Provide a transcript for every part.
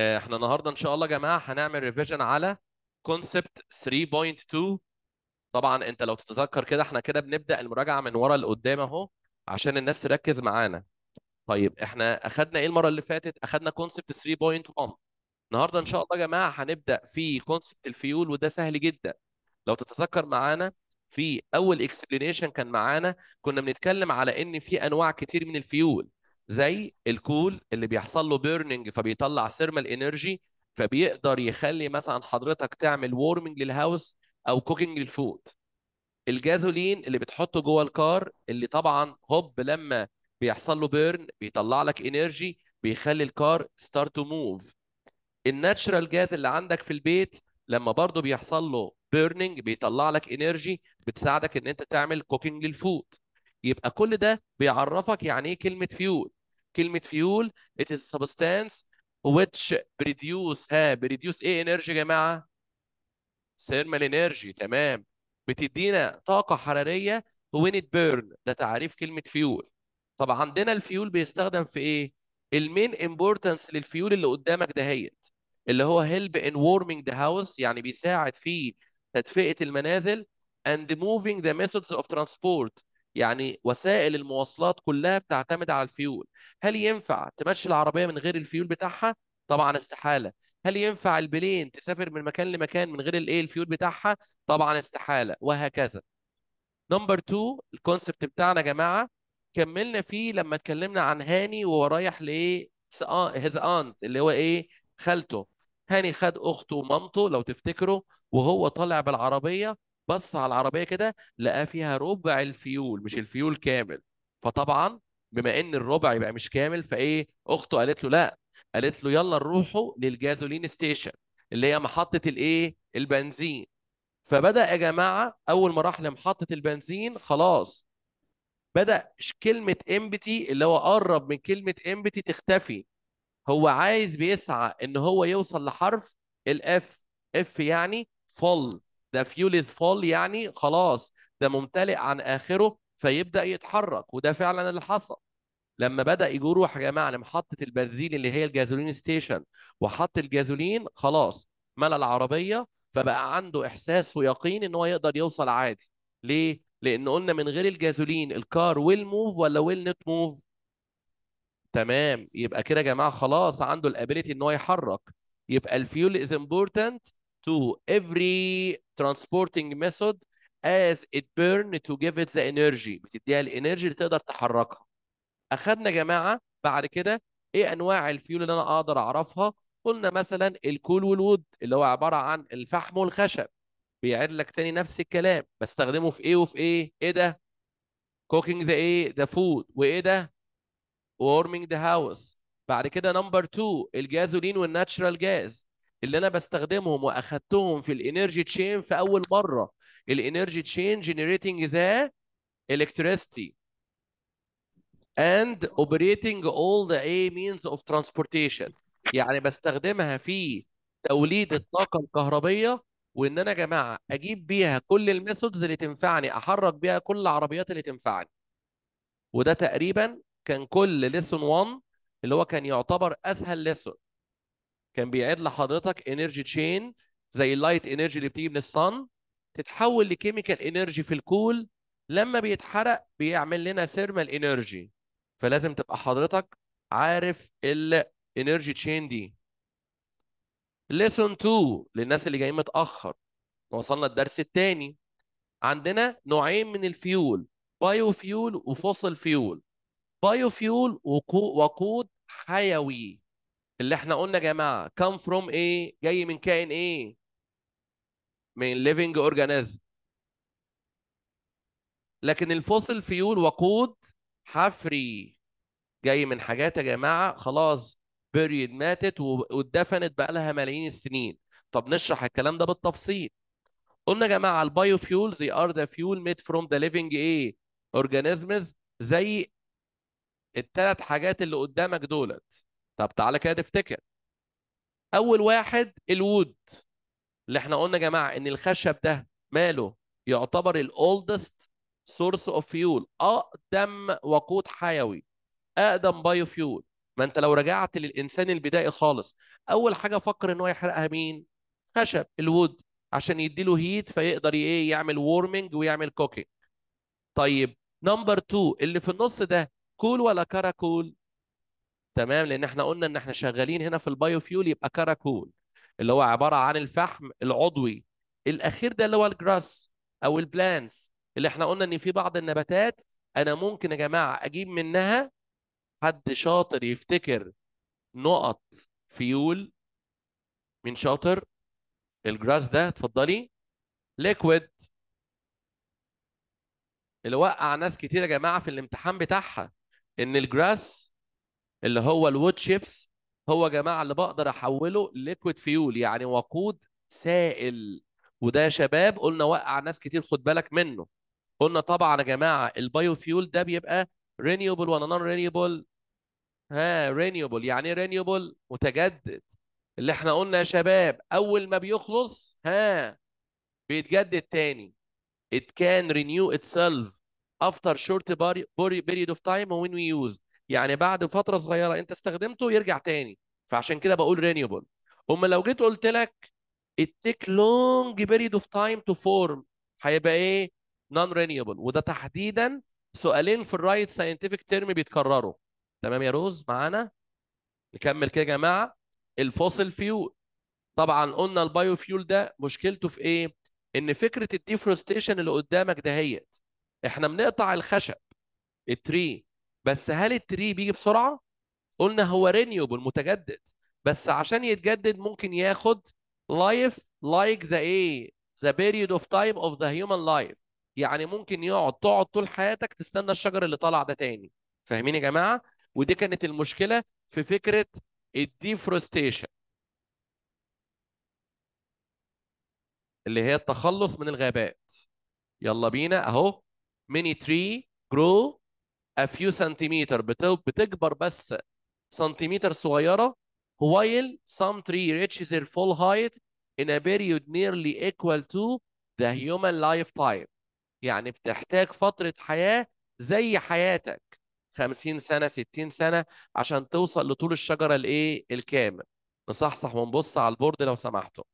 آه، احنا النهارده ان شاء الله يا جماعه هنعمل ريفيجن على كونسبت 3.2 طبعا انت لو تتذكر كده احنا كده بنبدا المراجعه من ورا لقدام اهو عشان الناس تركز معانا طيب احنا اخدنا ايه المره اللي فاتت اخدنا كونسبت 3.1 النهارده ان شاء الله يا جماعه هنبدا في كونسبت الفيول وده سهل جدا لو تتذكر معانا في اول اكسبلينيشن كان معانا كنا بنتكلم على ان في انواع كتير من الفيول زي الكول اللي بيحصل له بيرنينج فبيطلع ثيرمال انرجي فبيقدر يخلي مثلا حضرتك تعمل وورمنج للهاوس او كوكينج للفود الجازولين اللي بتحطه جوه الكار اللي طبعا هوب لما بيحصل له بيرن بيطلع لك انرجي بيخلي الكار ستارت تو موف الناتشرال جاز اللي عندك في البيت لما برضه بيحصل له بيرنينج بيطلع لك انرجي بتساعدك ان انت تعمل كوكينج للفود يبقى كل ده بيعرفك يعني ايه كلمه فيول كلمه فيول it is substance which produce ها بريديوس ايه انرجي يا جماعه ثيرمال انرجي تمام بتدينا طاقه حراريه when it burn ده تعريف كلمه فيول طب عندنا الفيول بيستخدم في ايه المين امبورتنس للفيول اللي قدامك دهيت اللي هو هيلب ان warming the house يعني بيساعد في تدفئه المنازل and moving the methods of transport يعني وسائل المواصلات كلها بتعتمد على الفيول هل ينفع تمشي العربية من غير الفيول بتاعها؟ طبعا استحالة هل ينفع البلين تسافر من مكان لمكان من غير الايه الفيول بتاعها؟ طبعا استحالة وهكذا نمبر 2 الكونسبت بتاعنا يا جماعة كملنا فيه لما اتكلمنا عن هاني وهو رايح لايه؟ هيز انت اللي هو ايه؟ خالته هاني خد اخته ومامته لو تفتكروا وهو طالع بالعربيه بص على العربيه كده لقى فيها ربع الفيول مش الفيول كامل فطبعا بما ان الربع يبقى مش كامل فايه اخته قالت له لا قالت له يلا نروحوا للجازولين ستيشن اللي هي محطه الايه البنزين فبدا يا جماعه اول ما راح لمحطه البنزين خلاص بدا كلمه امبتي اللي هو قرب من كلمه امبتي تختفي هو عايز بيسعى ان هو يوصل لحرف الاف اف يعني فول ده فيوليد فول يعني خلاص ده ممتلئ عن اخره فيبدا يتحرك وده فعلا اللي حصل لما بدا يروح يا جماعه لمحطه البنزين اللي هي الجازولين ستيشن وحط الجازولين خلاص ملى العربيه فبقى عنده احساس ويقين ان هو يقدر يوصل عادي ليه لان قلنا من غير الجازولين الكار ويل موف ولا ويل نوت موف تمام يبقى كده يا جماعه خلاص عنده الابيليتي ان هو يحرك يبقى الفيول از امبورتنت to every transporting method as it burn to give it the energy بتديها الانرجي اللي تقدر تحركها اخذنا يا جماعه بعد كده ايه انواع الفيول اللي انا اقدر اعرفها قلنا مثلا الكول والود اللي هو عباره عن الفحم والخشب بيعيد لك تاني نفس الكلام بستخدمه في ايه وفي ايه ايه ده cooking the ايه the food وايه ده warming the house بعد كده نمبر 2 الجازولين والناتشرال جاز اللي انا بستخدمهم واخدتهم في الانرجي تشين في اول مره الانرجي تشين جينيريتنج ذا الكتريستي اند اوبريتنج اول ذا اي مينز اوف ترانسبورتيشن يعني بستخدمها في توليد الطاقة الكهربية وإن أنا يا جماعة أجيب بيها كل الميثودز اللي تنفعني أحرك بيها كل العربيات اللي تنفعني وده تقريبا كان كل ليسون 1 اللي هو كان يعتبر أسهل ليسون كان بيعد لحضرتك انرجي تشين زي اللايت انرجي اللي بتيجي من الصن تتحول لكيميكال انرجي في الكول لما بيتحرق بيعمل لنا ثيرمال انرجي فلازم تبقى حضرتك عارف الانرجي تشين دي ليسون 2 للناس اللي جايين متاخر وصلنا الدرس الثاني عندنا نوعين من الفيول بايو فيول وفوسل فيول بايو فيول وقود حيوي اللي احنا قلنا يا جماعه كام فروم ايه جاي من كائن ايه من ليفنج اورجانيزم لكن الفوسل فيول وقود حفري جاي من حاجات يا جماعه خلاص بيريد ماتت واتدفنت بقى لها ملايين السنين طب نشرح الكلام ده بالتفصيل قلنا يا جماعه البايو فيول زي ار ذا فيول ميد فروم ذا ليفنج ايه اورجانيزمز زي الثلاث حاجات اللي قدامك دولت طب تعالى كده تفتكر اول واحد الود اللي احنا قلنا يا جماعه ان الخشب ده ماله يعتبر الاولدست سورس اوف فيول اقدم وقود حيوي اقدم بايو فيول ما انت لو رجعت للانسان البدائي خالص اول حاجه فكر ان هو يحرقها مين خشب الود عشان يديله هيت فيقدر ايه يعمل وورمنج ويعمل كوكينج طيب نمبر 2 اللي في النص ده كول ولا كراكول تمام لان احنا قلنا ان احنا شغالين هنا في البايوفيول يبقى كراكول اللي هو عباره عن الفحم العضوي الاخير ده اللي هو الجراس او البلانس اللي احنا قلنا ان في بعض النباتات انا ممكن يا جماعه اجيب منها حد شاطر يفتكر نقط فيول مين شاطر الجراس ده اتفضلي ليكويد اللي وقع ناس كتير يا جماعه في الامتحان بتاعها ان الجراس اللي هو الوود شيبس هو يا جماعه اللي بقدر احوله ليكويد فيول يعني وقود سائل وده يا شباب قلنا وقع ناس كتير خد بالك منه قلنا طبعا يا جماعه البايو فيول ده بيبقى رينيوبل ولا نون رينيوبل ها رينيوبل يعني ايه رينيوبل متجدد اللي احنا قلنا يا شباب اول ما بيخلص ها بيتجدد تاني it can renew itself after short period of time when we used يعني بعد فتره صغيره انت استخدمته يرجع تاني فعشان كده بقول رينيوبل اما لو جيت قلت لك it take long period of time to form هيبقى ايه non renewable وده تحديدا سؤالين في الرايت ساينتفك تيرم بيتكرروا تمام يا روز معانا نكمل كده يا جماعه الفوصل فيول طبعا قلنا البايو فيول ده مشكلته في ايه ان فكره الديفروستيشن اللي قدامك دهيت احنا بنقطع الخشب التري بس هل التري بيجي بسرعه قلنا هو رينيوبل متجدد بس عشان يتجدد ممكن ياخد لايف لايك ذا ايه ذا بيريود اوف تايم اوف ذا هيومن لايف يعني ممكن يقعد تقعد طول حياتك تستنى الشجر اللي طالع ده تاني فاهمين يا جماعه ودي كانت المشكله في فكره الديفروستيشن اللي هي التخلص من الغابات يلا بينا اهو ميني تري جرو افيو سنتيمتر بتكبر بس سنتيمتر صغيره while some tree reaches their full height in a period nearly equal to the human lifetime يعني بتحتاج فتره حياه زي حياتك 50 سنه 60 سنه عشان توصل لطول الشجره الايه الكامل نصحصح ونبص على البورد لو سمحتوا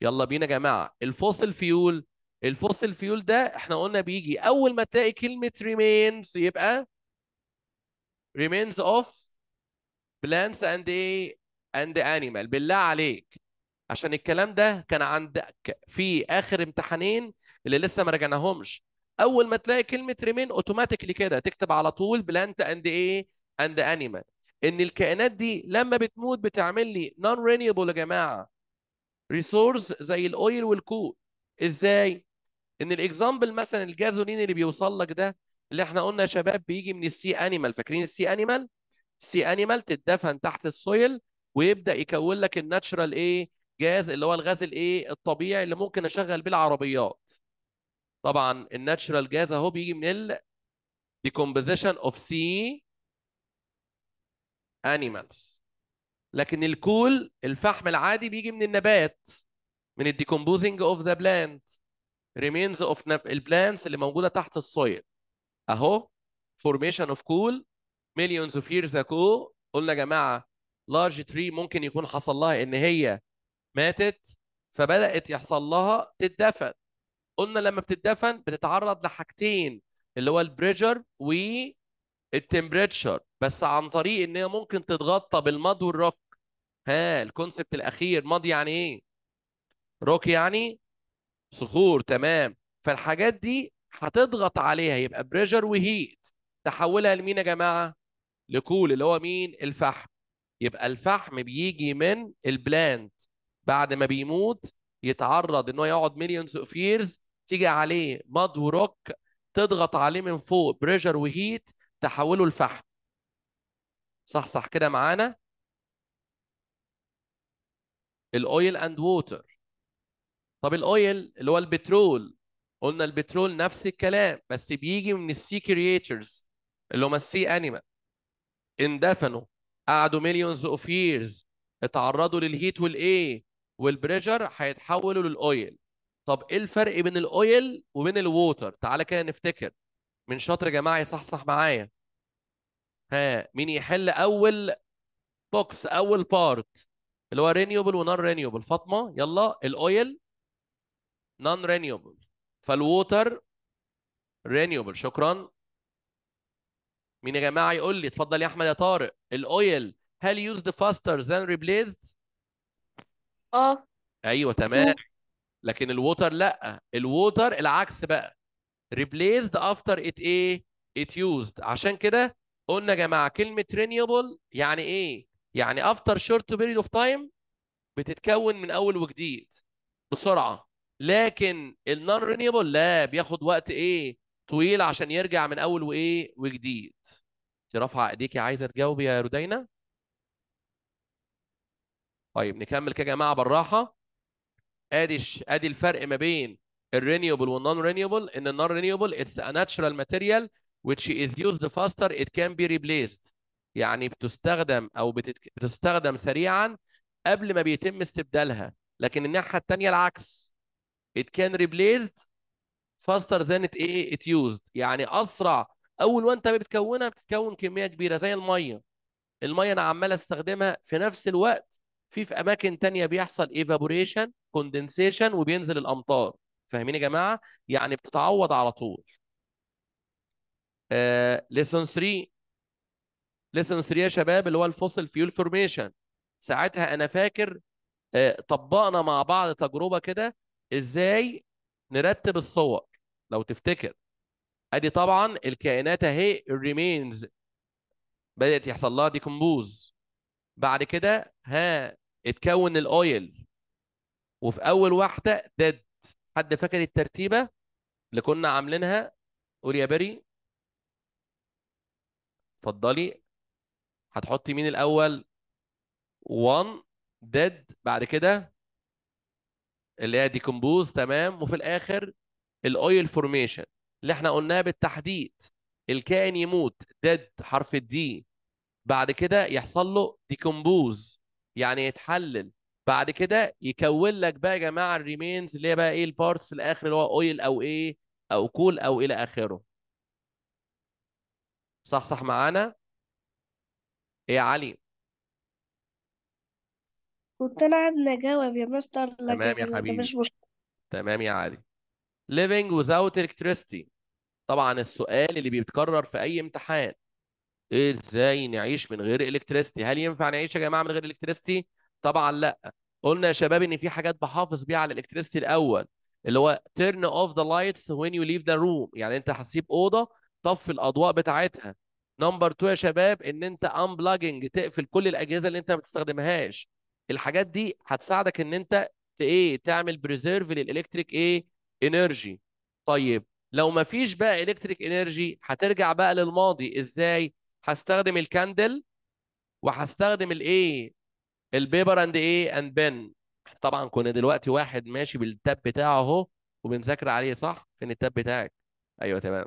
يلا بينا يا جماعه الفوسل فيول الفوسيل فيول ده احنا قلنا بيجي اول ما تلاقي كلمه remains يبقى remains of plants and ايه and animal بالله عليك عشان الكلام ده كان عندك في اخر امتحانين اللي لسه ما رجعناهمش اول ما تلاقي كلمه remain اوتوماتيكلي كده تكتب على طول بلانت اند ايه اند انيمال ان الكائنات دي لما بتموت بتعمل لي نون renewable يا جماعه ريسورس زي الاويل والكو ازاي ان الاكزامبل مثلا الجازولين اللي بيوصل لك ده اللي احنا قلنا يا شباب بيجي من السي انيمال فاكرين السي انيمال السي انيمال تدفن تحت السويل ويبدا يكون لك الناتشرال ايه جاز اللي هو الغاز الايه الطبيعي اللي ممكن اشغل بيه العربيات طبعا الناتشرال جاز اهو بيجي من ال decomposition of sea animals لكن الكول الفحم العادي بيجي من النبات من الديكومبوزنج اوف ذا بلانت ريمينز اوف plants اللي موجوده تحت السويل اهو فورميشن اوف كول مليونز اوف ييرز اكو قلنا يا جماعه لارج تري ممكن يكون حصل لها ان هي ماتت فبدات يحصل لها تدفن قلنا لما بتدفن بتتعرض لحاجتين اللي هو البريجر والتمبريتشر بس عن طريق ان هي ممكن تتغطى بالمض والروك ها الكونسبت الاخير مض يعني ايه روك يعني صخور تمام فالحاجات دي هتضغط عليها يبقى بريجر وهيت تحولها لمين يا جماعه لكول اللي هو مين الفحم يبقى الفحم بيجي من البلانت بعد ما بيموت يتعرض ان هو يقعد مليونز اوف ييرز تيجي عليه مض وروك تضغط عليه من فوق بريجر وهيت تحوله لفحم صح صح كده معانا الاويل اند ووتر طب الاويل اللي هو البترول قلنا البترول نفس الكلام بس بيجي من السي كرييتشرز اللي هم السي انيمال اندفنوا قعدوا مليونز اوف ييرز اتعرضوا للهيت والايه والبريجر هيتحولوا للاويل طب ايه الفرق بين الاويل وبين الووتر تعالى كده نفتكر من شاطر يا جماعه يصحصح معايا ها مين يحل اول بوكس اول بارت اللي هو رينيوبل ونون رينيوبل فاطمه يلا الاويل نون رينيوبل فالووتر رينيوبل شكرا مين يا جماعه يقول لي اتفضل يا احمد يا طارق الاويل هل يوزد فاستر ذان ريبليزد اه ايوه تمام لكن الووتر لا الووتر العكس بقى ريبليزد افتر ات ايه ات يوزد عشان كده قلنا يا جماعه كلمه رينيوبل يعني ايه يعني افتر شورت بيريد اوف تايم بتتكون من اول وجديد بسرعه لكن النون رينيبل لا بياخد وقت ايه طويل عشان يرجع من اول وايه وجديد انت رافعه ايديك عايزه تجاوبي يا رودينا طيب نكمل كده يا جماعه بالراحه ادي ادي الفرق ما بين الرينيوبل والنون رينيوبل ان النون رينيوبل اتس ا ناتشرال ماتيريال which is used faster it can be replaced يعني بتستخدم او بتستخدم سريعا قبل ما بيتم استبدالها لكن الناحيه الثانيه العكس it can replaced faster than it ايه it used يعني اسرع اول ما انت بتكونها بتتكون كميه كبيره زي الميه الميه انا عمال استخدمها في نفس الوقت في في اماكن تانية بيحصل ايفابوريشن كوندنسيشن وبينزل الامطار فاهمين يا جماعه يعني بتتعوض على طول ليسون 3 ليسون 3 يا شباب اللي هو الفوسل فيول فورميشن ساعتها انا فاكر آه طبقنا مع بعض تجربه كده ازاي نرتب الصور لو تفتكر ادي طبعا الكائنات اهي الريمينز بدات يحصل لها ديكمبوز بعد كده ها اتكون الاويل وفي اول واحده ديد حد فاكر الترتيبه اللي كنا عاملينها قول يا بري اتفضلي هتحطي مين الاول 1 ديد بعد كده اللي هي ديكومبوز تمام وفي الاخر الاويل فورميشن اللي احنا قلناها بالتحديد الكائن يموت ديد حرف الدي بعد كده يحصل له ديكومبوز يعني يتحلل بعد كده يكون لك بقى يا جماعه الريمينز اللي هي بقى ايه البارتس في الاخر اللي هو اويل او ايه او كول او الى اخره صح صح معانا ايه يا علي كنت انا نجاوب يا مستر تمام يا حبيبي مش مشكلة تمام يا علي living without electricity طبعا السؤال اللي بيتكرر في اي امتحان ازاي نعيش من غير الكتريستي هل ينفع نعيش يا جماعه من غير الكتريستي طبعا لا قلنا يا شباب ان في حاجات بحافظ بيها على الكتريستي الاول اللي هو turn off the lights when you leave the room يعني انت هتسيب اوضه طفي الاضواء بتاعتها نمبر 2 يا شباب ان انت unplugging تقفل كل الاجهزه اللي انت ما بتستخدمهاش الحاجات دي هتساعدك ان انت ايه تعمل بريزيرف للالكتريك ايه انرجي طيب لو ما فيش بقى الكتريك انرجي هترجع بقى للماضي ازاي هستخدم الكاندل وهستخدم الايه البيبر اند ايه اند بن إيه، طبعا كنا دلوقتي واحد ماشي بالتاب بتاعه اهو وبنذاكر عليه صح فين التاب بتاعك ايوه تمام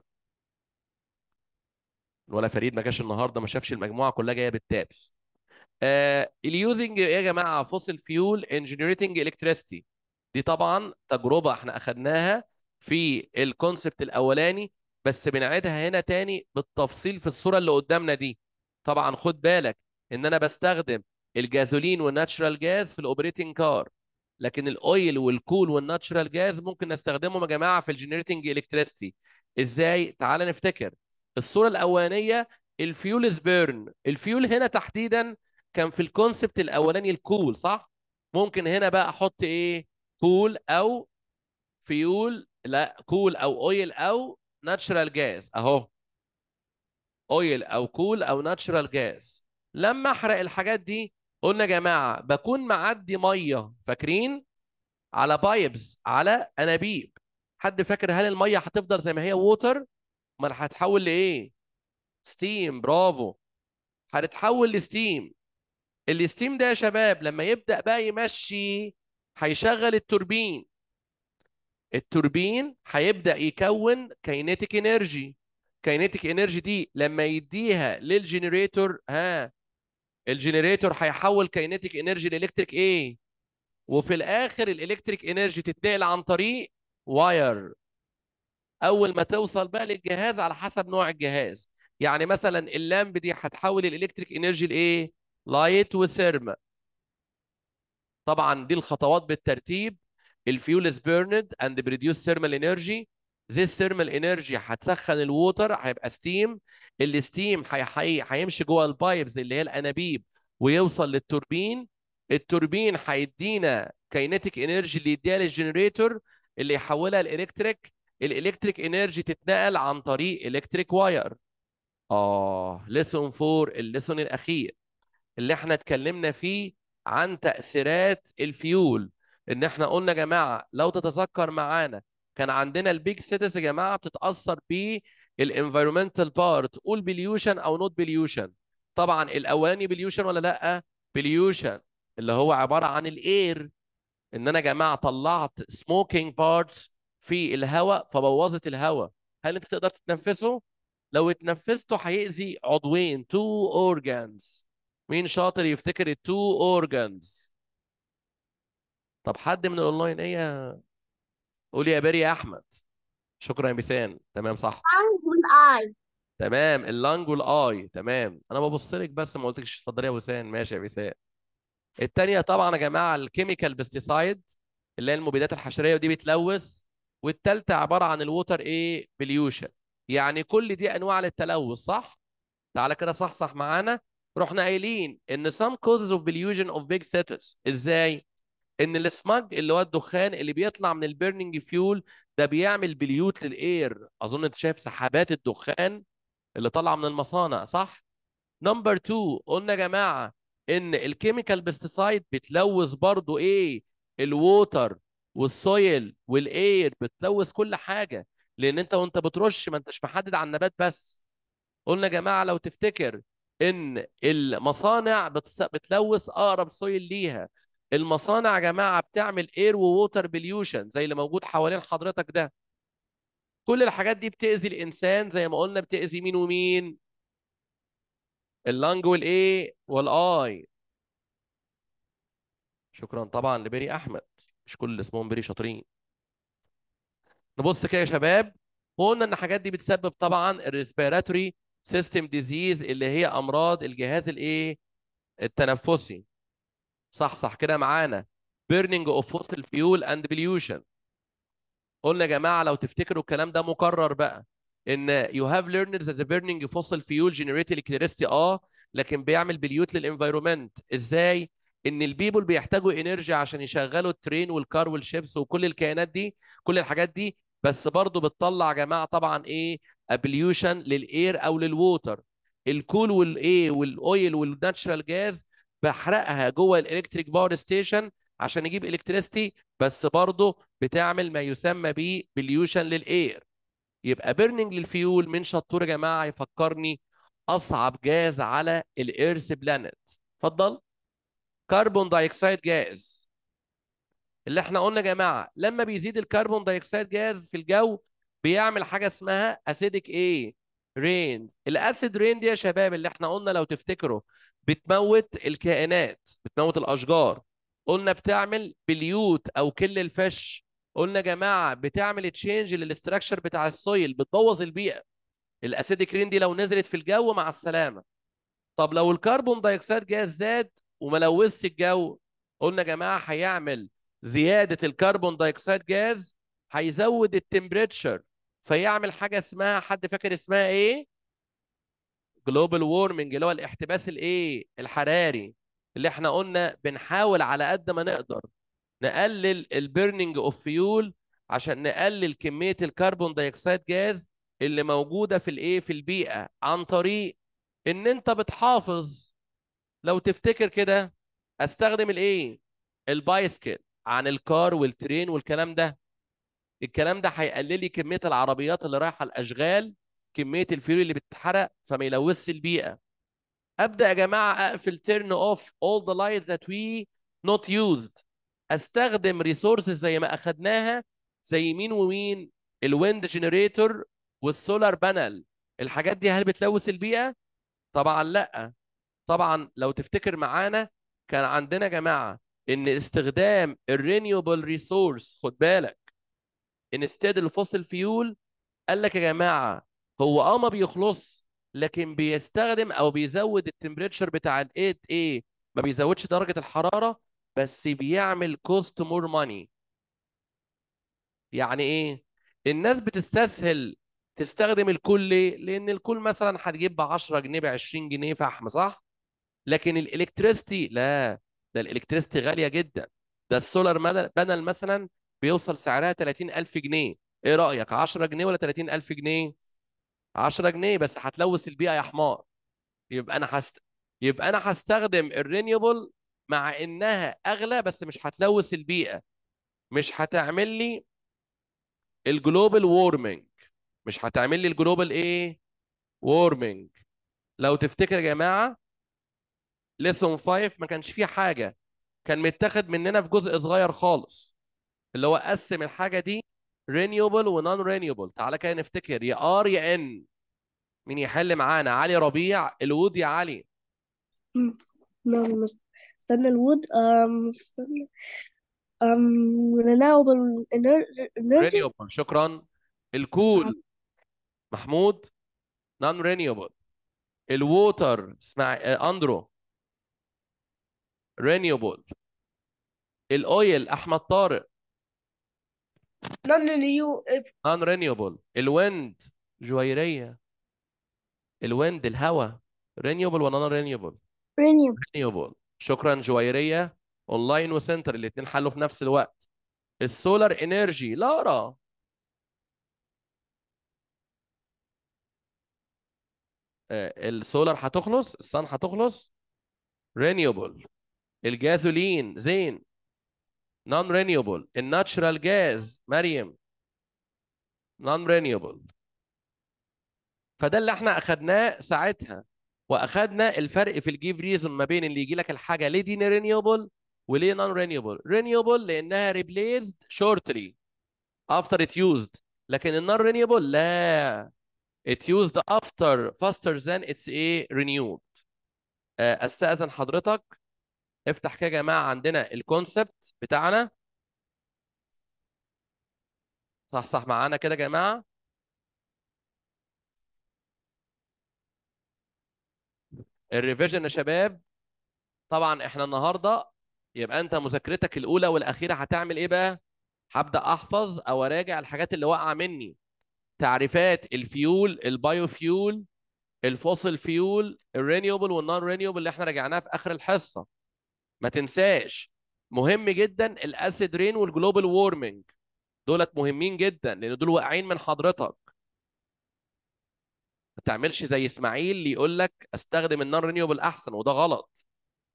ولا فريد ما جاش النهارده ما شافش المجموعه كلها جايه بالتابس آه، اليوزنج إيه يا جماعه فوسيل فيول ان جنريتنج الكتريستي دي طبعا تجربه احنا اخذناها في الكونسبت الاولاني بس بنعيدها هنا تاني بالتفصيل في الصوره اللي قدامنا دي طبعا خد بالك ان انا بستخدم الجازولين والناتشرال جاز في الاوبريتنج كار لكن الاويل والكول والناتشرال جاز ممكن نستخدمهم يا جماعه في الجنريتنج الكتريستي ازاي تعال نفتكر الصوره الاولانيه الفيول بيرن الفيول هنا تحديدا كان في الكونسبت الاولاني الكول صح ممكن هنا بقى احط ايه كول او فيول لا كول او اويل او ناتشرال جاز اهو اويل او كول او ناتشرال جاز لما احرق الحاجات دي قلنا يا جماعه بكون معدي ميه فاكرين على بايبز على انابيب حد فاكر هل الميه هتفضل زي ما هي ووتر امال هتتحول لايه ستيم برافو هتتحول لستيم الاستيم ده يا شباب لما يبدا بقى يمشي هيشغل التوربين التوربين هيبدا يكون كاينيتيك انرجي كاينيتيك انرجي دي لما يديها للجنريتور ها الجنريتور هيحول كاينيتيك انرجي لالكتريك ايه وفي الاخر الالكتريك انرجي تتنقل عن طريق واير اول ما توصل بقى للجهاز على حسب نوع الجهاز يعني مثلا اللامب دي هتحول الالكتريك انرجي لايه لايت وثيرم طبعا دي الخطوات بالترتيب الفيول از بيرند اند بريديوس ثيرمال انرجي زي الثيرمال انرجي هتسخن الووتر هيبقى ستيم الستيم هيمشي جوه البايبز اللي هي الانابيب ويوصل للتوربين التوربين هيدينا كاينتيك انرجي اللي يديها للجنريتور اللي يحولها لالكتريك الالكتريك انرجي تتنقل عن طريق الكتريك واير اه ليسون 4 الليسون الاخير اللي احنا اتكلمنا فيه عن تأثيرات الفيول ان احنا قلنا يا جماعة لو تتذكر معانا كان عندنا البيج سيتيز يا جماعة بتتأثر بالانفيرومنتال بارت قول بليوشن او نوت بليوشن طبعا الاولاني بليوشن ولا لا بليوشن اللي هو عبارة عن الاير ان انا يا جماعة طلعت سموكينج بارتس في الهواء فبوظت الهواء هل انت تقدر تتنفسه؟ لو اتنفسته هيأذي عضوين تو اورجانز مين شاطر يفتكر التو اورجانز طب حد من الاونلاين ايه يا قول يا باري يا احمد شكرا يا بيسان تمام صح اللانج والاي تمام اللانج والاي تمام انا ببص لك بس ما قلتلكش اتفضلي يا وسام ماشي يا بيسان الثانيه طبعا يا جماعه الكيميكال بيستيسايد اللي هي المبيدات الحشريه ودي بتلوث والثالثه عباره عن الووتر ايه بليوشن يعني كل دي انواع للتلوث صح تعالى كده صحصح معانا رحنا قايلين ان some causes of pollution of big cities ازاي؟ ان السمج اللي هو الدخان اللي بيطلع من البيرنينج فيول ده بيعمل بليوت للاير اظن انت شايف سحابات الدخان اللي طالعه من المصانع صح؟ نمبر 2 قلنا يا جماعه ان الكيميكال بيستسايد بتلوث برضو ايه؟ الووتر والسويل والاير بتلوث كل حاجه لان انت وانت بترش ما انتش محدد على النبات بس قلنا يا جماعه لو تفتكر ان المصانع بتلوث اقرب سويل ليها المصانع يا جماعه بتعمل اير ووتر بليوشن زي اللي موجود حوالين حضرتك ده كل الحاجات دي بتاذي الانسان زي ما قلنا بتاذي مين ومين اللنج والايه والاي شكرا طبعا لبيري احمد مش كل اللي اسمهم بيري شاطرين نبص كده يا شباب قلنا ان الحاجات دي بتسبب طبعا الريسبيراتوري سيستم ديزيز اللي هي امراض الجهاز الايه التنفسي صح صح كده معانا بيرنينج اوف فوسل فيول اند بليوشن قلنا يا جماعه لو تفتكروا الكلام ده مكرر بقى ان يو هاف ليرند ذا بيرنينج فوسل فيول جينيريت الكتريستي اه لكن بيعمل بليوت للانفايرومنت ازاي ان البيبل بيحتاجوا انرجي عشان يشغلوا الترين والكار والشيبس وكل الكائنات دي كل الحاجات دي بس برضه بتطلع يا جماعه طبعا ايه ابليوشن للاير او للووتر الكول والاي والاويل والناتشرال جاز بحرقها جوه الالكتريك باور ستيشن عشان يجيب الكتريستي بس برضه بتعمل ما يسمى بيه بليوشن للاير يبقى بيرنينج للفيول من شطور يا جماعه يفكرني اصعب جاز على الايرث بلانت اتفضل كربون دايوكسيد جاز اللي احنا قلنا يا جماعه لما بيزيد الكربون دايوكسيد جاز في الجو بيعمل حاجه اسمها اسيدك ايه رين الاسيد رين دي يا شباب اللي احنا قلنا لو تفتكروا بتموت الكائنات بتموت الاشجار قلنا بتعمل بليوت او كل الفش قلنا يا جماعه بتعمل تشينج للاستراكشر بتاع السويل بتبوظ البيئه الاسيدك رين دي لو نزلت في الجو مع السلامه طب لو الكربون دايوكسيد جاز زاد وملوثت الجو قلنا يا جماعه هيعمل زياده الكربون دايوكسيد جاز هيزود التمبريتشر فيعمل حاجه اسمها حد فاكر اسمها ايه؟ جلوبال وورمنج اللي هو الاحتباس الايه؟ الحراري اللي احنا قلنا بنحاول على قد ما نقدر نقلل البيرنينج اوف فيول عشان نقلل كميه الكربون دايكسيد جاز اللي موجوده في الايه؟ في البيئه عن طريق ان انت بتحافظ لو تفتكر كده استخدم الايه؟ البايسكل عن الكار والترين والكلام ده الكلام ده هيقللي كميه العربيات اللي رايحه الاشغال كميه الفيول اللي بتتحرق فما يلوثش البيئه ابدا يا جماعه اقفل تيرن اوف اول ذا لايتس ذات وي نوت يوزد استخدم ريسورسز زي ما اخدناها زي مين ومين الويند جنريتور والسولار بانل الحاجات دي هل بتلوث البيئه طبعا لا طبعا لو تفتكر معانا كان عندنا يا جماعه ان استخدام الرينيوبل ريسورس خد بالك انستاد الفوسيل فيول قال لك يا جماعه هو اه ما بيخلص لكن بيستخدم او بيزود التمبريتشر بتاع الايت ايه ما بيزودش درجه الحراره بس بيعمل كوست مور ماني يعني ايه الناس بتستسهل تستخدم الكل ليه؟ لان الكل مثلا هتجيب ب 10 جنيه ب 20 جنيه فحم صح؟ لكن الالكتريستي لا ده الالكتريستي غاليه جدا ده السولار بانل مثلا بيوصل سعرها 30000 جنيه ايه رايك 10 جنيه ولا 30000 جنيه 10 جنيه بس هتلوث البيئه يا حمار يبقى انا هست... يبقى انا هستخدم الرينيوبل مع انها اغلى بس مش هتلوث البيئه مش هتعمل لي الجلوبال وورمنج مش هتعمل لي الجلوبال ايه وورمنج لو تفتكر يا جماعه ليسون 5 ما كانش فيه حاجه كان متاخد مننا في جزء صغير خالص اللي هو قسم الحاجه دي رينيوبل ونون رينيوبل تعالى كده نفتكر يا ار يا ان مين يحل معانا علي ربيع الود يا علي نعم استنى الود أم استنى أم رينيوبل رينيوبل شكرا الكول آه. محمود نون رينيوبل الووتر اسمع آه، اندرو رينيوبل الاويل احمد طارق نون رينيو نون رينيوبل الويند جويريه الويند الهواء رينيوبل ولا نون رينيوبل رينيوبل شكرا جويريه اونلاين وسنتر الاثنين حلوا في نفس الوقت السولار انرجي لارا السولار هتخلص الصن هتخلص رينيوبل الجازولين زين non renewable الناتشرال جاز مريم non renewable فده اللي احنا اخدناه ساعتها واخدنا الفرق في الجيف ريزون ما بين اللي يجي لك الحاجه ليه دي رينيوبل وليه نون رينيوبل رينيوبل لانها ريبليزد شورتلي افتر ات يوزد لكن النون رينيوبل لا ات يوزد افتر فاستر ذان اتس ايه رينيود استاذن حضرتك افتح كده يا جماعه عندنا الكونسبت بتاعنا صح صح معانا كده يا جماعه الريفيجن يا شباب طبعا احنا النهارده يبقى انت مذاكرتك الاولى والاخيره هتعمل ايه بقى هبدا احفظ او اراجع الحاجات اللي واقعه مني تعريفات الفيول البايو فيول الفوسل فيول الرينيوبل والنون رينيوبل اللي احنا راجعناها في اخر الحصه ما تنساش مهم جدا الاسيد رين والجلوبال وورمنج دولت مهمين جدا لان دول واقعين من حضرتك ما تعملش زي اسماعيل اللي يقول لك استخدم النار رينيوبل احسن وده غلط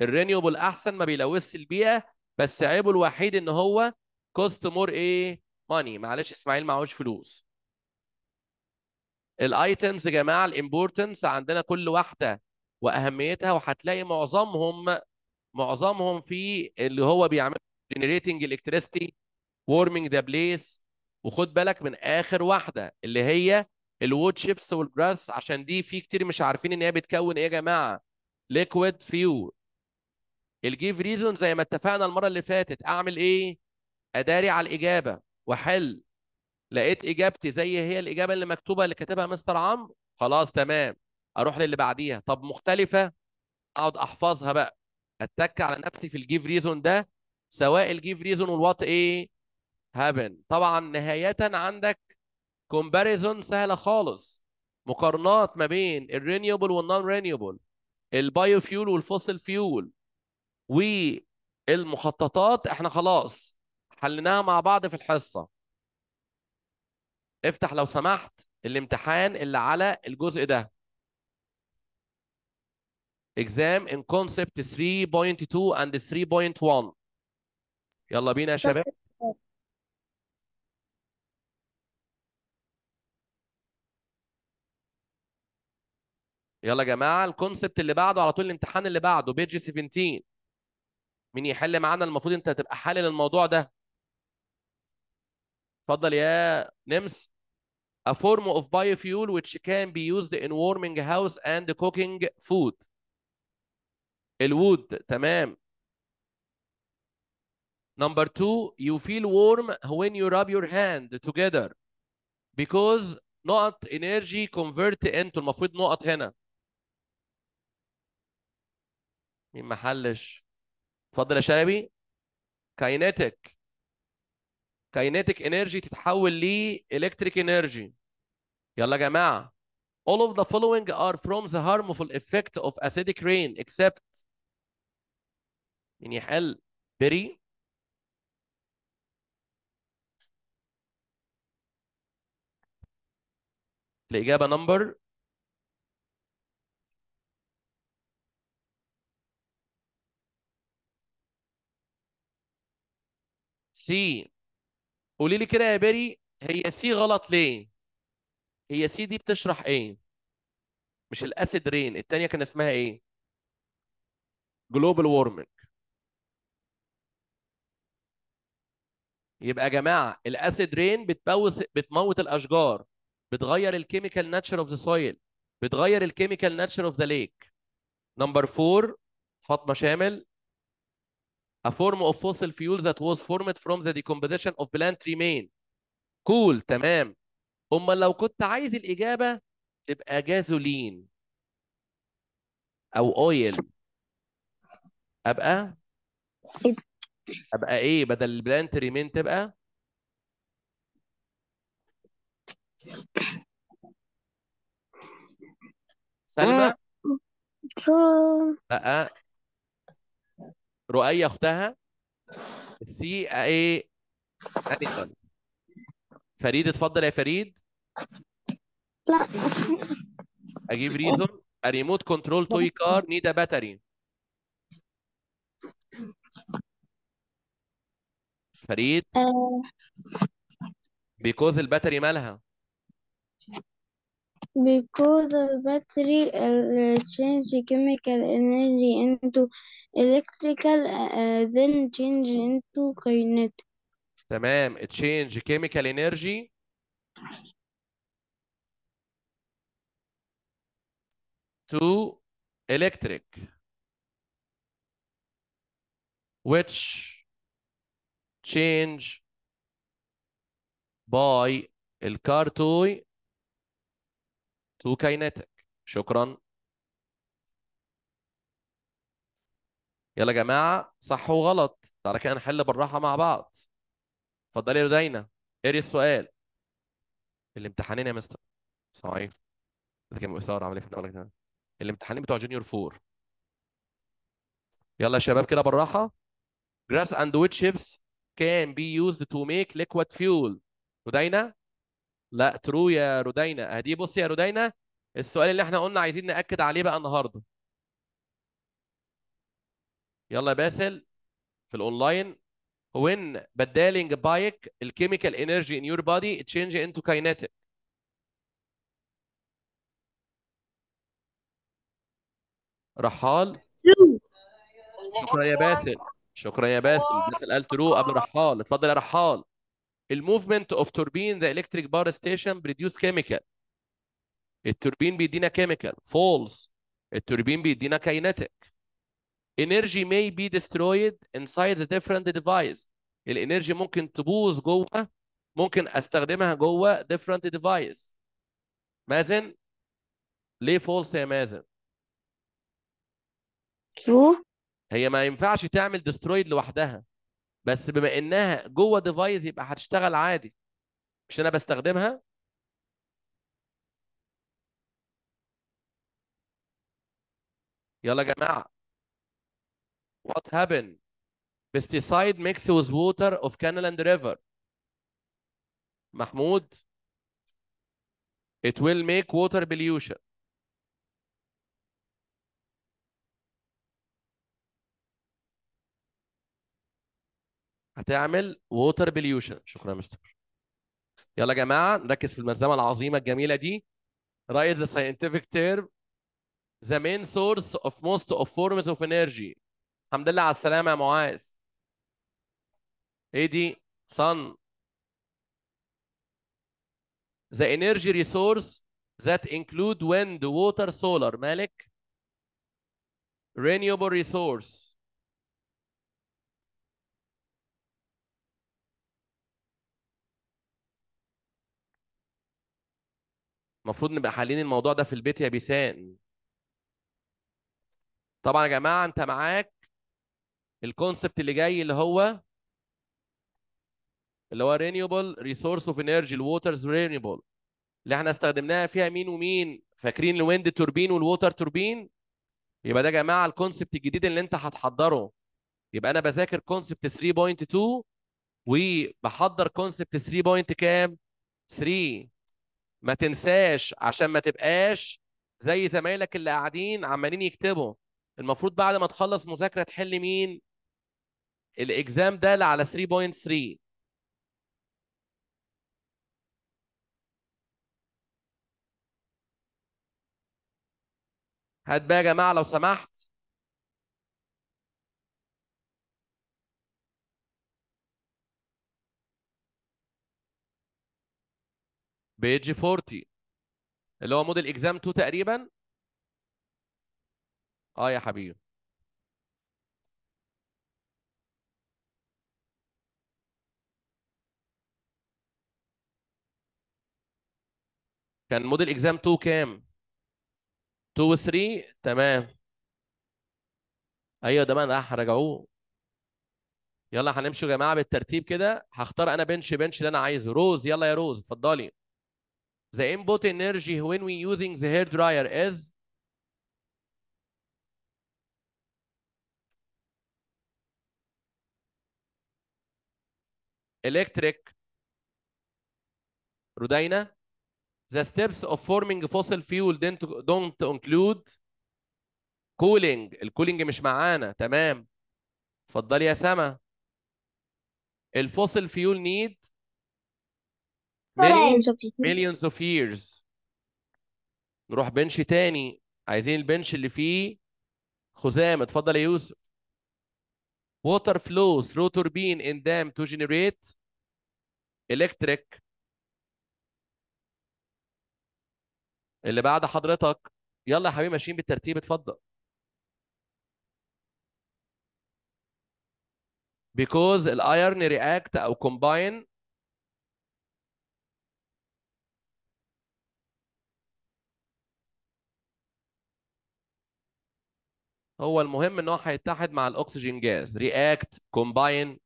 الرينيوبل احسن ما بيلوثش البيئه بس عيبه الوحيد ان هو كوست مور ايه ماني معلش اسماعيل معهوش فلوس الايتمز يا جماعه الامبورتنس عندنا كل واحده واهميتها وهتلاقي معظمهم معظمهم في اللي هو بيعمل جنريتنج الكتريستي وورمنج ذا بليس وخد بالك من اخر واحده اللي هي الوود شيبس والجراس عشان دي في كتير مش عارفين ان هي بتكون ايه يا جماعه ليكويد فيو الجيف ريزون زي ما اتفقنا المره اللي فاتت اعمل ايه اداري على الاجابه واحل لقيت اجابتي زي هي الاجابه اللي مكتوبه اللي كاتبها مستر عمرو خلاص تمام اروح للي بعديها طب مختلفه اقعد احفظها بقى اتك على نفسي في الجيف ريزون ده سواء الجيف ريزون والوات ايه هابن طبعا نهايه عندك كومباريزون سهله خالص مقارنات ما بين الرينيوبل والنون رينيوبل البايو فيول والفوسل فيول والمخططات احنا خلاص حليناها مع بعض في الحصه افتح لو سمحت الامتحان اللي على الجزء ده exam in concept 3.2 and 3.1 يلا بينا يا شباب يلا يا جماعه الكونسبت اللي بعده على طول الامتحان اللي بعده بيج 17 مين يحل معانا المفروض انت هتبقى حالل الموضوع ده اتفضل يا نمس a form of biofuel which can be used in warming house and cooking food الود تمام نمبر 2 you feel warm when you rub your hand together because نقط energy convert into المفروض نقط هنا. مين محلش اتفضل يا شلبي. Kinetic. Kinetic energy تتحول ل electric energy. يلا يا جماعة. All of the following are from the harmful effect of acidic rain except من يحل بري الإجابة نمبر سي قولي لي كده يا بيري هي سي غلط ليه؟ هي سي دي بتشرح ايه؟ مش الاسيد رين الثانية كان اسمها ايه؟ جلوبال وورمنج يبقى يا جماعه الاسيد رين بتبوس بتموت الاشجار بتغير الكيميكال ناتشر اوف ذا سويل بتغير الكيميكال ناتشر اوف ذا ليك نمبر 4 فاطمه شامل a form of fossil fuel that was formed from the decomposition of plant remain cool تمام امال لو كنت عايز الاجابه تبقى جازولين او اويل ابقى إيه؟ ابقى ايه بدل البلانت ريمين تبقى سلمى بقى رؤية اختها السي ايه فريد اتفضل يا فريد لا اجيب ريزون ريموت كنترول توي كار نيد ا باتري فريد بيكوز الباتري مالها Because the battery uh, change chemical energy into electrical uh, then change into kinetic. تمام change chemical energy to electric which change by الكارتوي تو كاينتك شكرا يلا يا جماعه صح وغلط تعالى كده نحل بالراحه مع بعض اتفضلي يا لدينا اري السؤال الامتحانين يا مستر صحيح ده كان مؤثر عامل ايه في الاول الامتحانين بتوع جونيور 4 يلا يا شباب كده بالراحه grass and ويت شيبس can be used to make liquid fuel رودينا لا ترو يا رودينا ادي بص يا رودينا السؤال اللي احنا قلنا عايزين ناكد عليه بقى النهارده يلا يا باسل في الاونلاين when بدالينج bike الكيميكال انرجي in your body change into kinetic رحال شكرا يا باسل شكرا يا باسل باسل قال ترو قبل رحال اتفضل يا رحال الموفمنت اوف توربين ذا الكتريك باور ستيشن بريديوس كيميكال التوربين بيدينا كيميكال فولس التوربين بيدينا كاينتيك energy may be destroyed inside the different device الانرجي ممكن تبوظ جوه ممكن استخدمها جوه different device مازن ليه فولس يا مازن true هي ما ينفعش تعمل دسترويد لوحدها بس بما انها جوه ديفايس يبقى هتشتغل عادي مش انا بستخدمها يلا يا جماعه what happened pesticide mixed with water of canal and river محمود it will make water pollution هتعمل ووتر بليوشن شكرا يا مستر يلا يا جماعه نركز في الملزمه العظيمه الجميله دي write the scientific term the main source of most of forms of energy الحمد لله على السلامه يا معاذ ايه دي sun the energy resource that include wind water solar مالك renewable resource المفروض نبقى حالين الموضوع ده في البيت يا بيسان طبعا يا جماعه انت معاك الكونسبت اللي جاي اللي هو اللي هو رينيوبل ريسورس اوف انرجي الووترز رينيوبل اللي احنا استخدمناها فيها مين ومين فاكرين الويند توربين والووتر توربين يبقى ده يا جماعه الكونسبت الجديد اللي انت هتحضره يبقى انا بذاكر كونسبت 3.2 وبحضر كونسبت 3. كام 3 ما تنساش عشان ما تبقاش زي زمايلك اللي قاعدين عمالين يكتبوا المفروض بعد ما تخلص مذاكره تحل مين الاكزام ده على 3.3 هات بقى يا جماعه لو سمحت بي جي 40 اللي هو موديل اكزام 2 تقريبا اه يا حبيبي كان موديل اكزام 2 كام 2 و 3 تمام ايوه ده بقى هرجعوه يلا هنمشي يا جماعه بالترتيب كده هختار انا بنش بنش اللي انا عايزه روز يلا يا روز اتفضلي the input energy when we using the hair dryer is electric Rodina the steps of forming fossil fuel don't include cooling الكولينج مش معانا تمام اتفضلي يا سما الفوسل فيول نيد مليونز اوف ييرز نروح بنش تاني عايزين البنش اللي فيه خزام اتفضل يا يوسف ووتر فلو ثرو توربين ان دام تو جنريت الكتريك اللي بعد حضرتك يلا يا حبيبي ماشيين بالترتيب اتفضل because الايرن رياكت او كومباين هو المهم ان هو هيتحد مع الاكسجين جاز رياكت كومباين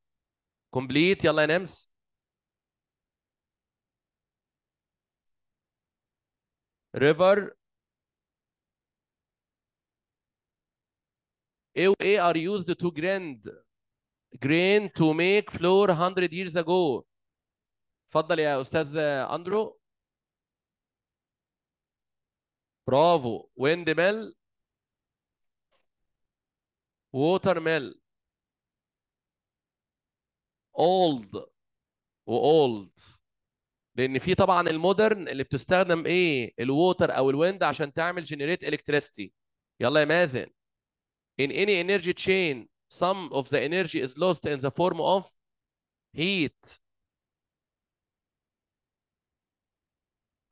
كومبليت يلا يا نمس ريفر A are used to grind grain to make flour 100 years ago اتفضل يا استاذ اندرو برافو ويند ميل ووتر ميل اولد واولد لان في طبعا المودرن اللي بتستخدم ايه الووتر او الويند عشان تعمل جنريت الكتريستي يلا يا مازن in any energy chain some of the energy is lost in the form of heat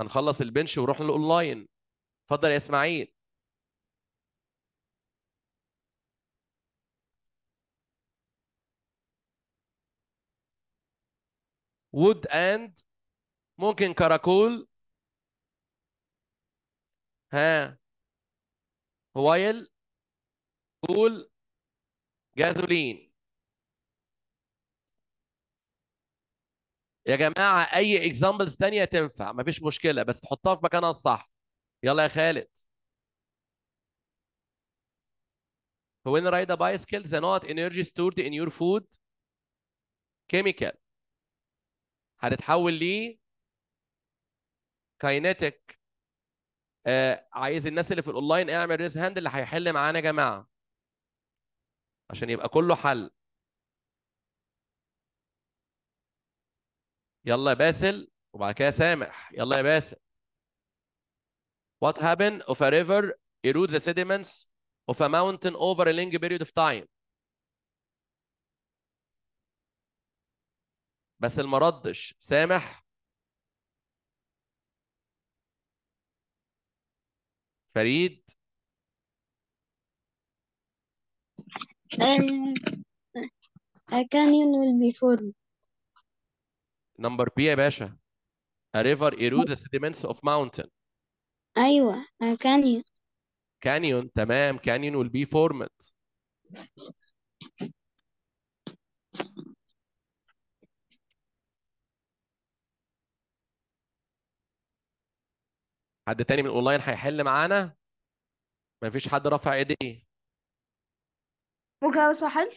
هنخلص البنش ونروح للاونلاين اتفضل يا اسماعيل وود اند ممكن كراكول ها هوايل كول جازولين يا جماعه اي اكزامبلز تانية تنفع مفيش مشكله بس تحطها في مكانها الصح يلا يا خالد When ride a bicycle, the not energy stored in your food chemical. هنتحول ل كاينتيك آه عايز الناس اللي في الاونلاين اعمل ريز هاند اللي هيحل معانا يا جماعه عشان يبقى كله حل يلا يا باسل وبعد كده سامح يلا يا باسل What happened of a river erodes the sediments of a mountain over a long period of time بس اللي ما ردش سامح فريد I can will be formed. نمبر بي يا باشا A river erodes sediments of mountain. أيوة a canyon. Canyon تمام canyon will be formed. حد تاني من الاونلاين هيحل معانا مفيش حد رفع ايديه ممكن انا احل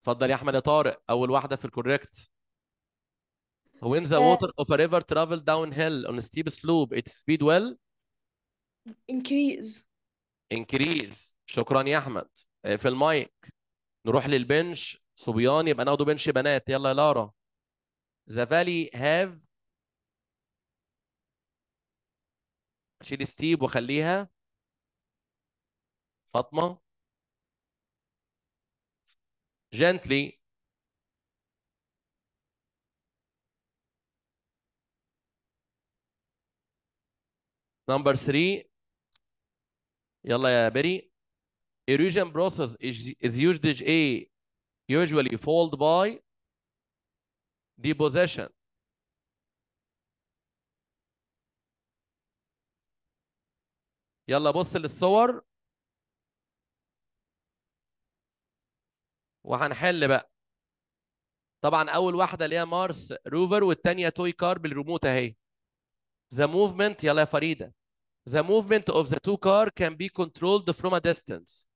اتفضل يا احمد يا طارق اول واحده في الكوريكت When the آه. water of a river travel downhill on a steep slope, its speed will increase. Increase. شكرا يا احمد. آه، في المايك. نروح للبنش صبيان يبقى ناخدوا بنش بنات يلا يا لارا. The valley have اشيل ستيب واخليها فاطمه جنتلي نمبر 3 يلا يا بري erosion process is usually a usually followed by deposition يلا بص للصور وهنحل بقى طبعا اول واحده اللي هي مارس روفر والثانيه توي كار بالريموت اهي ذا موفمنت يلا يا فريده ذا موفمنت اوف ذا تو كار كان بي كنترولد فروم ا ديستانس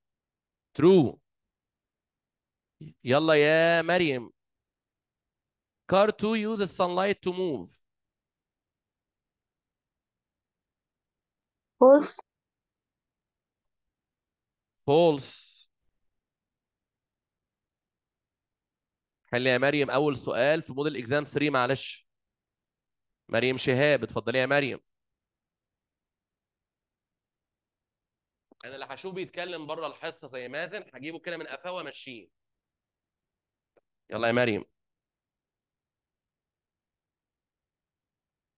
ترو يلا يا مريم كار 2 يوز sunlight تو موف فولس خلي يا مريم اول سؤال في موديل اكزام 3 معلش مريم شهاب اتفضلي يا مريم انا اللي هشوف بيتكلم بره الحصه زي مازن هجيبه كده من قفاه وامشيه يلا يا مريم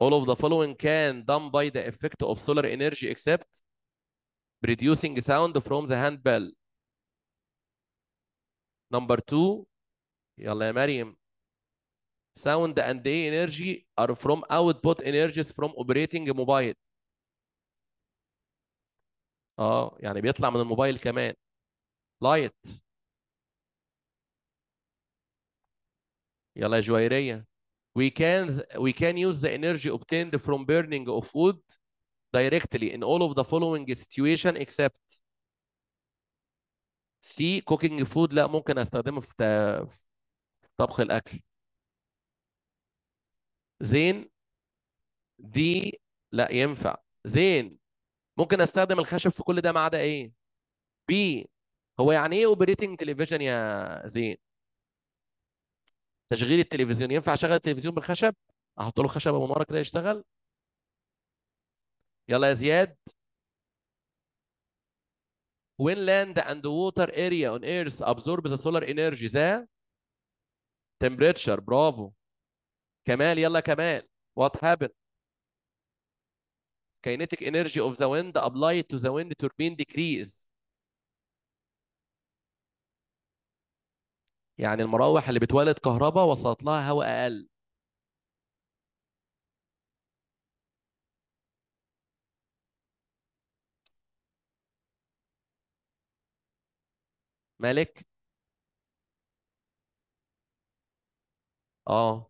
All of the following can done by the effect of solar energy except producing sound from the handbell number two يلا يا مريم sound and day energy are from output energies from operating mobile اه يعني بيطلع من الموبايل كمان لايت يلا يا جويريه we can we can use the energy obtained from burning of wood directly in all of the following situation except سي cooking food لا ممكن استخدمه في, طبخ الاكل زين دي لا ينفع زين ممكن استخدم الخشب في كل ده ما عدا ايه بي هو يعني ايه اوبريتنج تلفزيون يا زين تشغيل التلفزيون ينفع اشغل التلفزيون بالخشب احط له خشب ابو ورا كده يشتغل يلا يا زياد when land and water area on earth absorb the solar energy the temperature برافو كمال يلا كمال what happened kinetic energy of the wind applied to the wind turbine decrease يعني المراوح اللي بتولد كهرباء وصلت لها هواء اقل مالك اه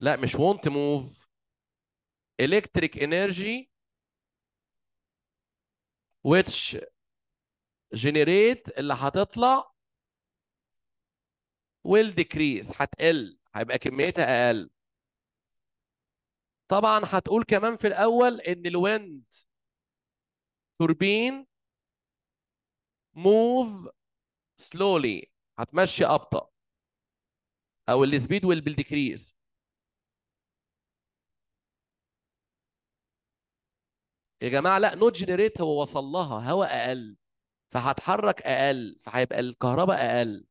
لا مش وونت موف الكتريك انرجي which generate اللي هتطلع will decrease هتقل هيبقى كميتها اقل طبعا هتقول كمان في الاول ان الويند توربين موف سلولي هتمشي ابطا او السبيد ويل بالديكريز يا جماعه لا نوت جنريت هو وصل لها هواء اقل فهتحرك اقل فهيبقى الكهرباء اقل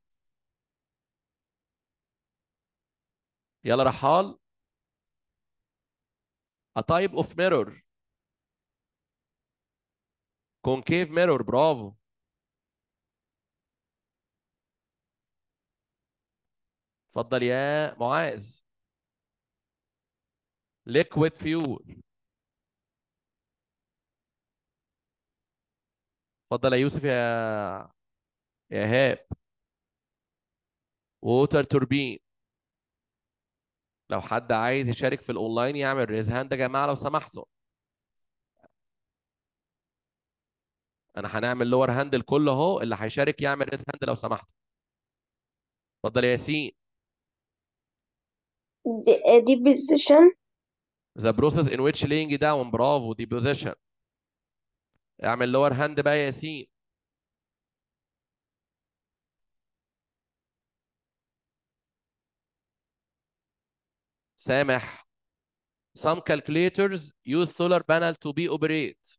يلا رحال A type of mirror كونكيف ميرور برافو اتفضل يا معاذ ليكويد فيول اتفضل يا يوسف يا يا ايهاب ووتر توربين لو حد عايز يشارك في الاونلاين يعمل ريز هاند يا جماعه لو سمحتوا انا هنعمل لور هاند الكل اهو اللي هيشارك يعمل ريس هاند لو سمحت اتفضل يا ياسين دي بوزيشن ذا بروسيس ان ويتش لينج داون برافو دي بوزيشن اعمل لور هاند بقى يا ياسين سامح some calculators use solar panel to be operate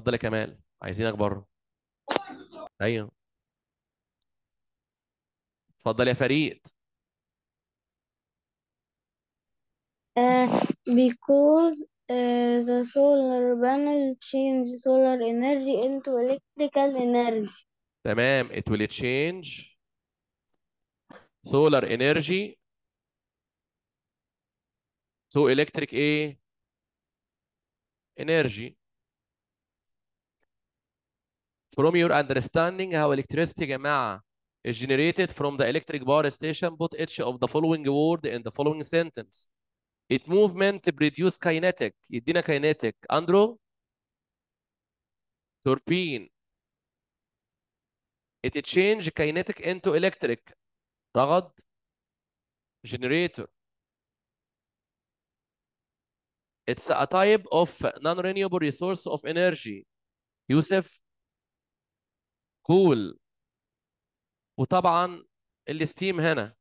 اتفضل يا كمال عايزينك بره ايوه اتفضل يا فريد because uh, the solar panel change solar energy into electrical energy. تمام it will change solar energy to electric ايه energy from your understanding how electricity جماعه is generated from the electric power station put each of the following word in the following sentence it movement produce kinetic يدينا kinetic andro torpene it change kinetic into electric رغد generator it's a type of non-renewable resource of energy Yusuf كول cool. وطبعا الستيم هنا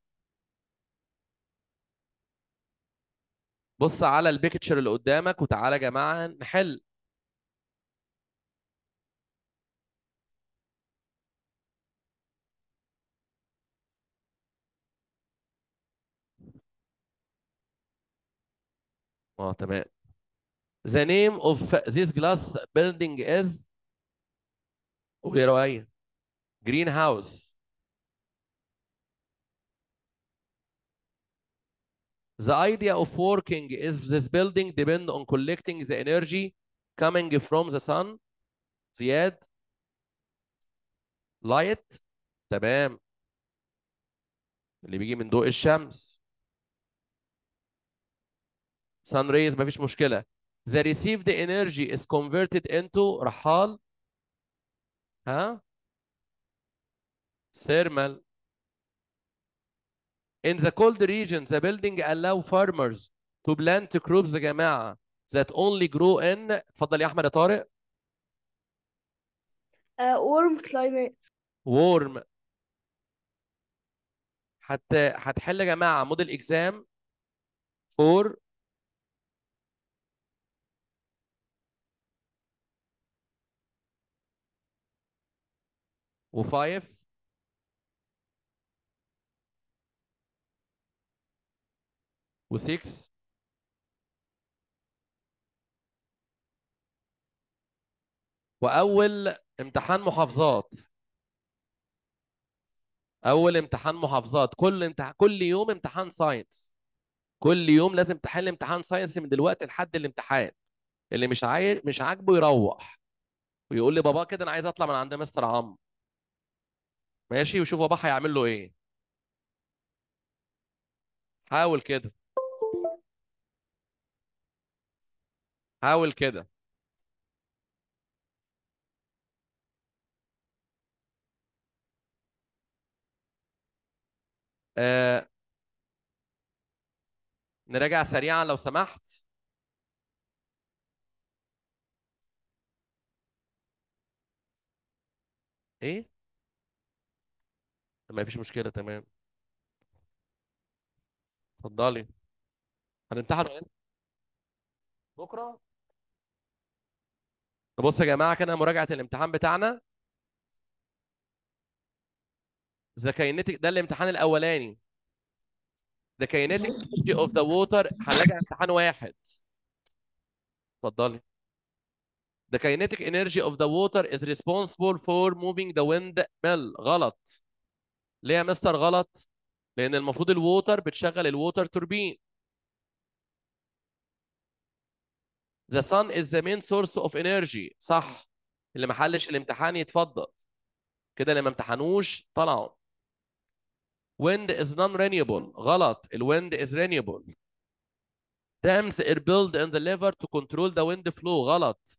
بص على البيكتشر اللي قدامك وتعالى يا جماعه نحل اه تمام the name of this glass building is قول يا جرين هاوس The idea of working is this building depend on collecting the energy coming from the sun. زياد. Light. تمام. اللي بيجي من ضوء الشمس. Sun rays مفيش مشكلة. The received energy is converted into رحال ها thermal in the cold region the building allow farmers to plant crops يا جماعه that only grow in اتفضل يا احمد يا طارق uh, warm climate warm حتى هتحل يا جماعه موديل اكزام 4 وفايف و6 واول امتحان محافظات اول امتحان محافظات كل امتح... كل يوم امتحان ساينس كل يوم لازم تحل امتحان ساينس من دلوقتي لحد الامتحان اللي مش عاي... مش عاجبه يروح ويقول لي بابا كده انا عايز اطلع من عند مستر عمرو ماشي وشوف بابا هيعمل له ايه حاول كده حاول كده آه. نراجع سريعا لو سمحت ايه ما فيش مشكله تمام اتفضلي هنمتحن إيه؟ بكره بص يا جماعه كده مراجعه الامتحان بتاعنا ذا كاينتك ده الامتحان الاولاني ذا كاينتك اوف ذا ووتر هنراجع امتحان واحد اتفضلي The kinetic energy of the water is responsible for moving the windmill غلط ليه يا مستر غلط؟ لأن المفروض الووتر بتشغل الووتر توربين. The sun is the main source of energy صح اللي ما حلش الامتحان يتفضل كده اللي ما امتحنوش طلعوا wind is non renewable غلط wind is renewable dams are built in the liver to control the wind flow غلط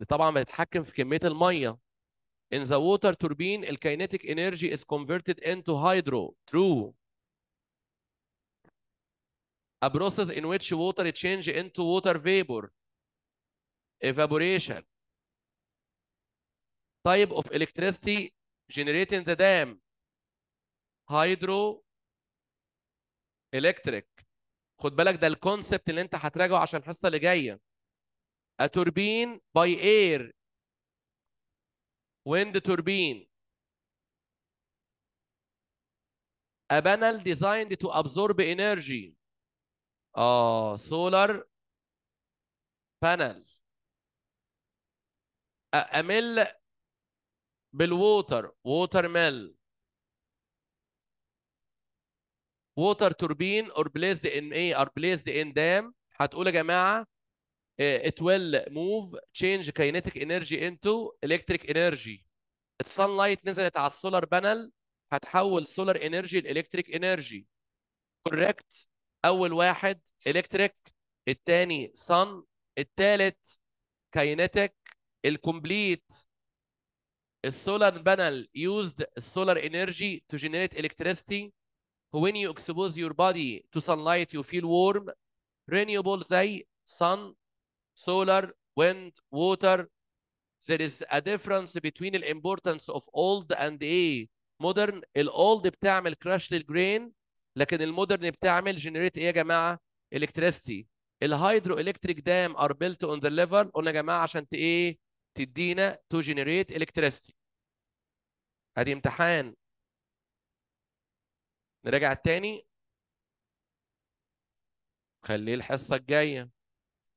ده طبعا بتتحكم في كميه الميه In the water turbine, the kinetic energy is converted into hydro. True. A process in which water changes into water vapor. Evaporation. Type of electricity generating the dam. Hydro electric. خد بالك ده الكونسبت اللي انت هتراجعه عشان الحصه اللي جايه. A turbine by air wind turbine. A panel designed to absorb energy. اه solar panel. أمل بالووتر ووتر ميل. ووتر توربين or placed in ايه or placed in dam هتقول يا جماعه it will move change kinetic energy into electric energy sunlight نزلت على السولار بانل هتحول سولار انرجي لالكتريك انرجي Correct. اول واحد electric، الثاني sun، الثالث كاينتيك الكومبليت السولار بانل used solar energy to generate electricity when you expose your body to sunlight you feel warm renewable زي sun solar, wind, water. There is a difference between the importance of old and ايه modern. الاولد بتعمل crash للجرين لكن المودرن بتعمل جنريت ايه يا جماعه؟ electricity. الهيدرو الكتريك دام ار بيلت اون ذا ليفل قلنا يا جماعه عشان ت ايه؟ تدينا تو جنريت electricity. ادي امتحان نراجع التاني خليه الحصه الجايه